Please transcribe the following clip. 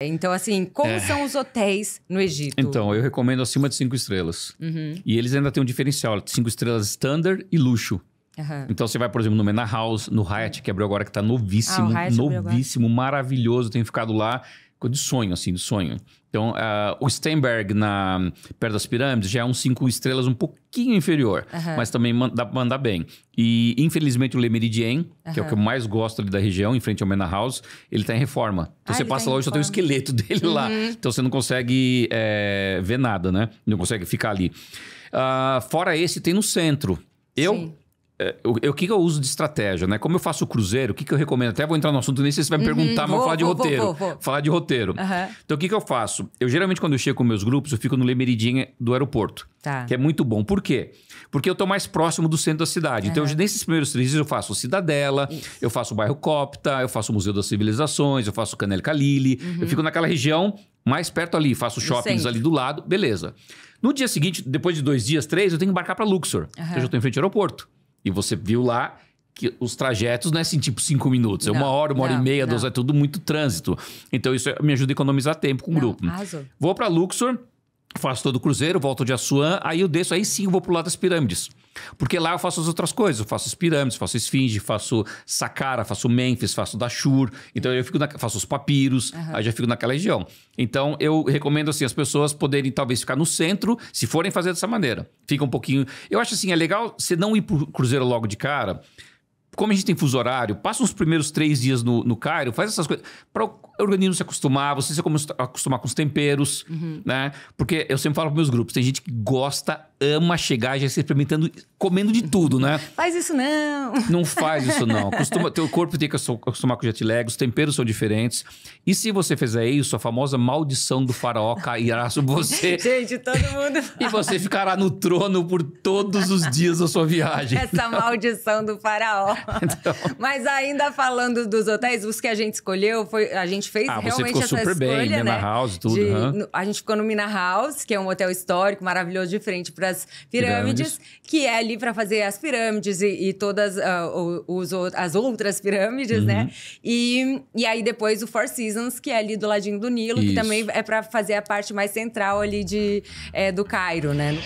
Então, assim, como é. são os hotéis no Egito? Então, eu recomendo acima de cinco estrelas. Uhum. E eles ainda têm um diferencial: cinco estrelas standard e luxo. Uhum. Então você vai, por exemplo, no Mena House, no Hyatt, que abriu agora, que tá novíssimo, ah, novíssimo, maravilhoso. Tenho ficado lá de sonho, assim, de sonho. Então, uh, o Steinberg, na, perto das pirâmides, já é um cinco estrelas um pouquinho inferior, mas também dá pra mandar bem. E, infelizmente, o Le Meridien, que é o que eu mais gosto ali da região, em frente ao Mena House, ele tá em reforma. Então, ah, você tá passa tá lá, e já tem o esqueleto dele lá. Uhum. Então, você não consegue é, ver nada, né? Não consegue ficar ali. Uh, fora esse, tem no centro. Eu... Sim eu é, é, o, que, que eu uso de estratégia, né? Como eu faço o cruzeiro, o que, que eu recomendo? Até vou entrar no assunto, nem sei se você vai me uhum, perguntar, uhum, mas vou, falar de vou, roteiro. Vou, falar de roteiro. Uhum. Então, o que, que eu faço? Eu geralmente, quando eu chego com meus grupos, eu fico no Lemeridinha do aeroporto. Tá. Que é muito bom. Por quê? Porque eu tô mais próximo do centro da cidade. Uhum. Então, nesses primeiros três dias, eu faço Cidadela, Isso. eu faço o bairro Copta, eu faço o Museu das Civilizações, eu faço o Canel Calili. Uhum. Eu fico naquela região mais perto ali, faço shoppings ali do lado, beleza. No dia seguinte, depois de dois dias, três, eu tenho que embarcar para Luxor. Uhum. Então, eu já estou em frente ao aeroporto. E você viu lá que os trajetos não é assim, tipo, cinco minutos. É uma hora, uma não, hora e meia, não. duas, é tudo muito trânsito. Então, isso me ajuda a economizar tempo com o não, grupo. Vou para Luxor faço todo o cruzeiro, volto de Assuã, aí eu desço, aí sim eu vou pro lado das pirâmides. Porque lá eu faço as outras coisas, eu faço as pirâmides, faço esfinge, faço Saqqara, faço Mênfis, faço Dashur, então eu fico na, faço os papiros, uhum. aí já fico naquela região. Então eu recomendo assim as pessoas poderem talvez ficar no centro, se forem fazer dessa maneira. Fica um pouquinho, eu acho assim, é legal você não ir pro cruzeiro logo de cara, como a gente tem fuso horário, passa os primeiros três dias no, no Cairo, faz essas coisas. Pra, o organismo se acostumar, você se acostumar com os temperos, uhum. né? Porque eu sempre falo para meus grupos, tem gente que gosta, ama chegar já se experimentando, comendo de tudo, né? Faz isso não! Não faz isso não. Costuma, teu corpo tem que acostumar com jet lag, os temperos são diferentes. E se você fizer isso, a famosa maldição do faraó cairá sobre você. gente, todo mundo E você ficará no trono por todos os dias da sua viagem. Essa maldição do faraó. Então... Mas ainda falando dos hotéis, os que a gente escolheu, foi a gente gente fez ah, realmente você ficou essa super escolha, bem, né? Mina House, tudo. De, uhum. A gente ficou no Mina House, que é um hotel histórico maravilhoso de frente para as pirâmides, pirâmides, que é ali para fazer as pirâmides e, e todas uh, os, as outras pirâmides, né? uhum. né? E, e aí depois o Four Seasons, que é ali do ladinho do Nilo, Isso. que também é para fazer a parte mais central ali de, é, do Cairo, né?